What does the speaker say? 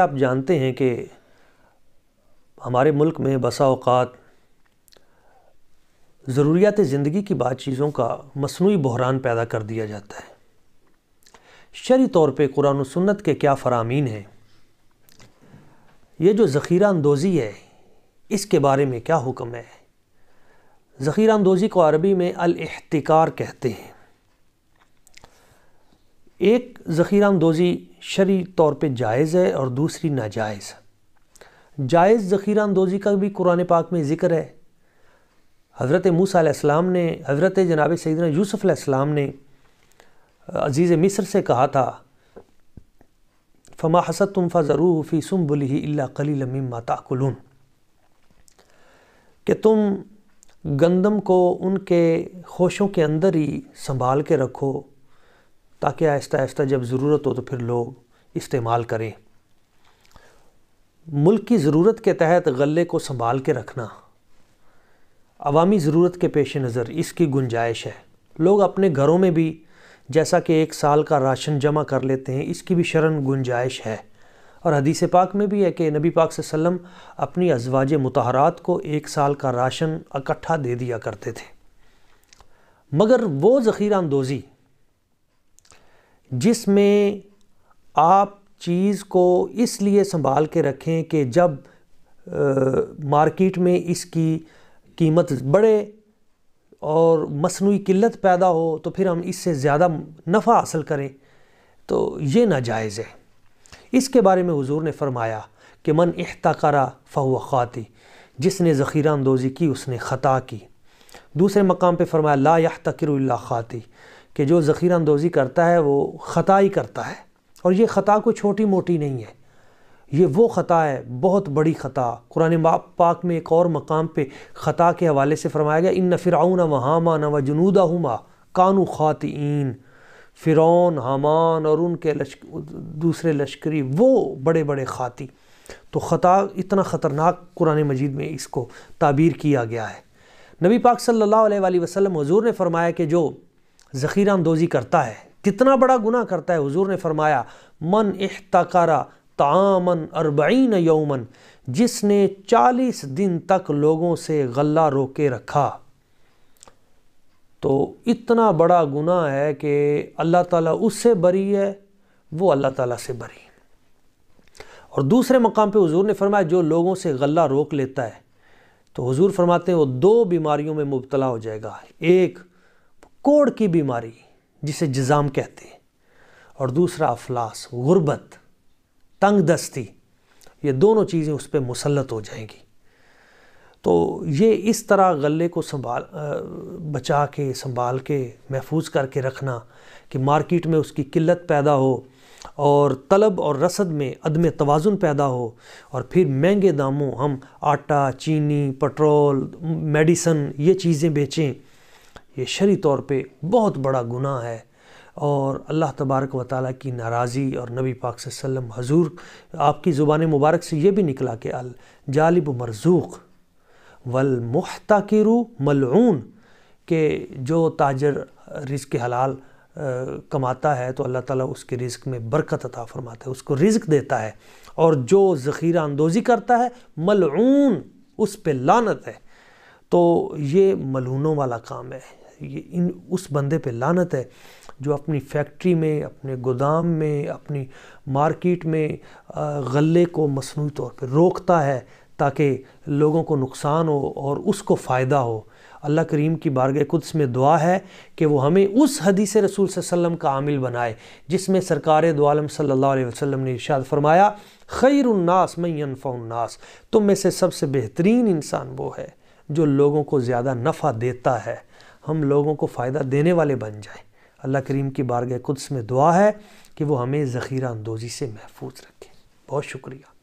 آپ جانتے ہیں کہ ہمارے ملک میں بسا اوقات ضروریات زندگی کی بات چیزوں کا مصنوعی بحران پیدا کر دیا جاتا ہے شرعی طور پہ قرآن و سنت کے کیا فرامین ہیں یہ جو ذخیرہ اندوزی ہے اس کے بارے میں کیا حکم ہے ذخیرہ اندوزی کو عربی میں الاحتکار کہتے ہیں ایک ذخیرہ اندوزی شرعی طور پہ جائز ہے اور دوسری ناجائز جائز ذخیرہ اندوزی کا بھی قرآن پاک میں ذکر ہے حضرت موسیٰ علیہ السلام نے حضرت جناب سیدنا یوسف علیہ السلام نے عزیز مصر سے کہا تھا فما حسد تم فروف فی سم بلی ہی اللہ کلی کہ تم گندم کو ان کے خوشوں کے اندر ہی سنبھال کے رکھو تاکہ آہستہ آہستہ جب ضرورت ہو تو پھر لوگ استعمال کریں ملک کی ضرورت کے تحت غلے کو سنبھال کے رکھنا عوامی ضرورت کے پیش نظر اس کی گنجائش ہے لوگ اپنے گھروں میں بھی جیسا کہ ایک سال کا راشن جمع کر لیتے ہیں اس کی بھی شرن گنجائش ہے اور حدیث پاک میں بھی ہے کہ نبی پاک صلی اللہ علیہ وسلم اپنی ازواج متحرات کو ایک سال کا راشن اکٹھا دے دیا کرتے تھے مگر وہ ذخیرہ اندوزی جس میں آپ چیز کو اس لیے سنبھال کے رکھیں کہ جب مارکیٹ میں اس کی قیمت بڑھے اور مصنوعی قلت پیدا ہو تو پھر ہم اس سے زیادہ نفع حاصل کریں تو یہ ناجائز ہے اس کے بارے میں حضور نے فرمایا کہ من احتقرا فہو خاتی جس نے ذخیرہ اندوزی کی اس نے خطا کی دوسرے مقام پہ فرمایا لا لاح اللہ خاتی کہ جو ذخیرہ اندوزی کرتا ہے وہ خطا ہی کرتا ہے اور یہ خطا کوئی چھوٹی موٹی نہیں ہے یہ وہ خطا ہے بہت بڑی خطا قرآن پاک میں ایک اور مقام پہ خطا کے حوالے سے فرمایا گیا ان فرعون و حامان و جنودہ ہما کانو خواتین فرعون حامان اور ان کے دوسرے لشکری وہ بڑے بڑے خاتی تو خطا اتنا خطرناک قرآن مجید میں اس کو تعبیر کیا گیا ہے نبی پاک صلی اللہ علیہ وآلہ وسلم حضور نے فرمایا کہ جو ذخیرہ اندوزی کرتا ہے کتنا بڑا گناہ کرتا ہے حضور نے فرمایا من احتقارا تعامن اربعین یومن جس نے چالیس دن تک لوگوں سے غلہ روکے رکھا تو اتنا بڑا گناہ ہے کہ اللہ تعالیٰ اس سے بری ہے وہ اللہ تعالیٰ سے بری اور دوسرے مقام پہ حضور نے فرمایا جو لوگوں سے غلہ روک لیتا ہے تو حضور فرماتے ہیں وہ دو بیماریوں میں مبتلا ہو جائے گا ایک کوڑ کی بیماری جسے جزام کہتے ہیں اور دوسرا افلاس غربت تنگ دستی یہ دونوں چیزیں اس پہ مسلط ہو جائیں گی تو یہ اس طرح غلے کو سنبھال بچا کے سنبھال کے محفوظ کر کے رکھنا کہ مارکیٹ میں اس کی قلت پیدا ہو اور طلب اور رسد میں عدم توازن پیدا ہو اور پھر مہنگے داموں ہم آٹا چینی پٹرول میڈیسن یہ چیزیں بیچیں یہ شریع طور پہ بہت بڑا گناہ ہے اور اللہ تبارک و تعالیٰ کی ناراضی اور نبی پاک صلی اللہ علیہ وسلم حضور آپ کی زبان مبارک سے یہ بھی نکلا کہ الجالب مرزوق والمحتکر ملعون کہ جو تاجر رزق حلال کماتا ہے تو اللہ تعالیٰ اس کے رزق میں برکت عطا فرماتا ہے اس کو رزق دیتا ہے اور جو ذخیرہ اندوزی کرتا ہے ملعون اس پہ لانت ہے تو یہ ملعونوں والا کام ہے یہ ان اس بندے پہ لانت ہے جو اپنی فیکٹری میں اپنے گودام میں اپنی مارکیٹ میں غلے کو مصنوعی طور پہ روکتا ہے تاکہ لوگوں کو نقصان ہو اور اس کو فائدہ ہو اللہ کریم کی بارگ قدس میں دعا ہے کہ وہ ہمیں اس حدیث رسول صلی اللہ علیہ وسلم کا عامل بنائے جس میں سرکار دعالم صلی اللہ علیہ وسلم نے ارشاد فرمایا خیر الناس من ینفع الناس تم میں سے سب سے بہترین انسان وہ ہے جو لوگوں کو زیادہ نفع دیتا ہے ہم لوگوں کو فائدہ دینے والے بن جائیں اللہ کریم کی بارگہ قدس میں دعا ہے کہ وہ ہمیں ذخیرہ اندوزی سے محفوظ رکھیں بہت شکریہ